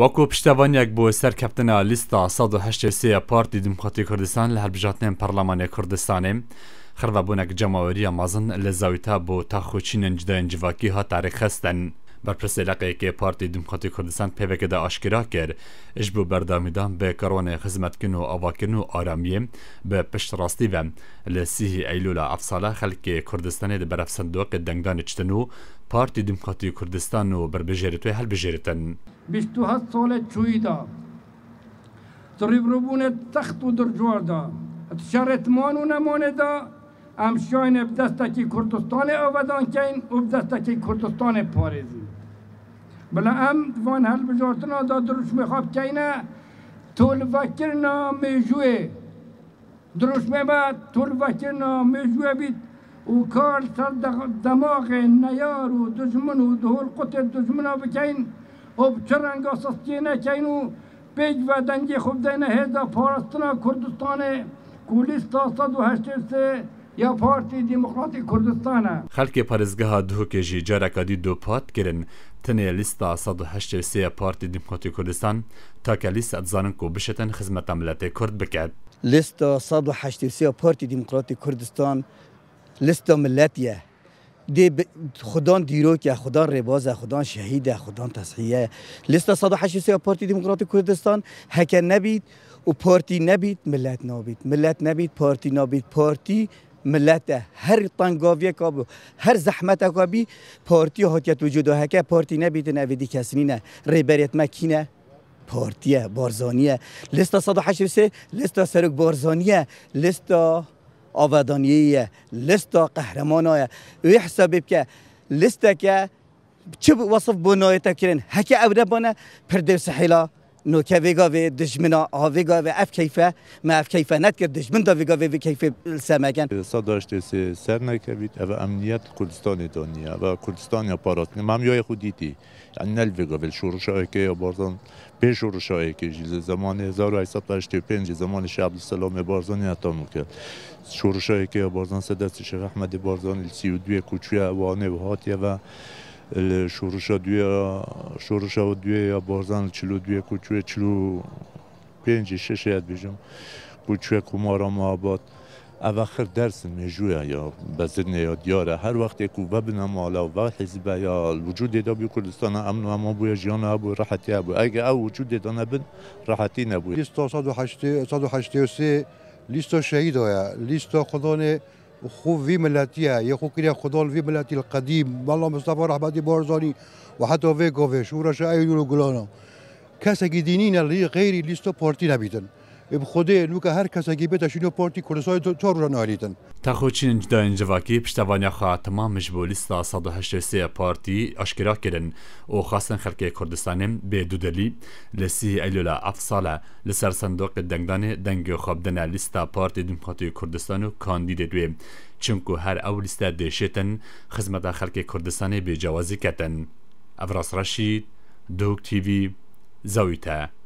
وەکو پشتیوانیەک بۆ سەر کەپتنە لیستا 1970 پارتی دموکراتی کوردستان لە هەربژاتنێن پەرلەمانی کوردستانێ خڕدەبوونەك جەماوەریە مازن لە زاویتا بۆ ها تاریخ خستن. بەرپرسی که پارتی دموکراتی کوردستان پێوێکدا ئاشکرا کرد ش بردا بەردامیدان بە به خزمەتکن و ئاواکردن و ئارامیە به پشت لسیه ایلولا لە سیهی کردستانی دا برف صندوق دنگدان چتنو پارتی دەنگدانی چتن و پارتی حل کوردستان و هست سال 27 دا تریب روبون تخت و شرط مانو و دا امشاین بدستکی کردستان کوردستانی ئەوەدانکەین و بدستکی کردستان پارزی. بلا ام وان هل بجارتنا دا دروش مخاب کینا تول وکرنا میجوه دروش مباد تول وکرنا میجوه بید و کار سر دماغ نیار و دجمن و دهول قتل ها بکین و بچرنگ آسستی نکین و پیج و دنگی خوب دینه هیدا پارستنا کردستان کولیست صد و هشتر سه یا پارتی دموکراتی کردستانه خلکی پارێزگەها دووکێژی جارەکە کدی دو پات کردن تنێ لیستا 1970 پارتی کردستان تا کې لیست ئەزانن و بشێتن خزمەتە ملەتی کورد بکات لیستا 1970 پارتی دموکراتی کردستان لیستا ملەتیە دی خدان دیرو که خدان ربازه خدان شهیده خدان تصحیه لیست 183 پارتی دموکرات کردستان هکه نبید و پارتی نبید ملت نبید ملت نبید پارتی نبید پارتی ملت هر تنگاوی که هر زحمت که بی پارتی حتیت وجود ها که پارتی نبیت نویدی کسی نه ریبریت مکینه پارتیه بارزانیه لستا 183 لستا سرک بارزانیه لستا آبادانیه لستا قهرمانایه اوی حسابی که لستا که چه وصف بنایت کردن هکی ابنه بانه پردیو سحیلا که ویگا وی دشمنا ویگا و اف کیفه ما اف کیفه نت کرد دشمن دا ویگا وی کیفه سمکن صداشت سه سر نکوید او امنیت کردستان دنیا یعنی و کردستان یا پارات مم یای خود دیدی نل ویگا که یا بارزان به شروع هایی که زمان 1885 زمان شاه عبدالسلام بارزانی عطا کرد شروع هایی که بارزان سدست شیخ احمد بارزان دوی کوچوی وانه و هاتیه و شورش دوی شورش دوی آبازان، چلو دوی کوچه چلو پنج شش هد بیشم کوچه کمارم آباد اواخر درس مجوه یا بزرن یا دیاره هر وقت کو ببنا مالا و حزب یا وجود داد بی کردستان امن و اما بویا جیان ابو راحتی ابو اگه او وجود داد نبن راحتی نبوی لیست 183 لیست شهید آیا لیست خدانه خوفي ملاتيها يا خو كريا خضال في ملاتي القديم والله مصطفى رحمتي بارزاني وحتى فيكوفيش ورشا ايدولو قلانا كاسا دينينا اللي غيري ليستو پارتی خودی نو که هر کسکی بیت شینو پارتی کورسای تور را نالیدن تخوچین دا انجواکی پشتوانیا خوا تمام مجبولیستا 183 پارتی اشکرا کردن و خاصن خلک کردستان به دودلی لسی ایلولا افسالا لسر صندوق دنگدان دنگ خوابدن لیستا پارتی دموکراتی کردستان و کاندید دوی چونکو هر او لیستا دیشتن خدمت خلک کردستان به جوازی کتن افراس رشید دوک تیوی زویته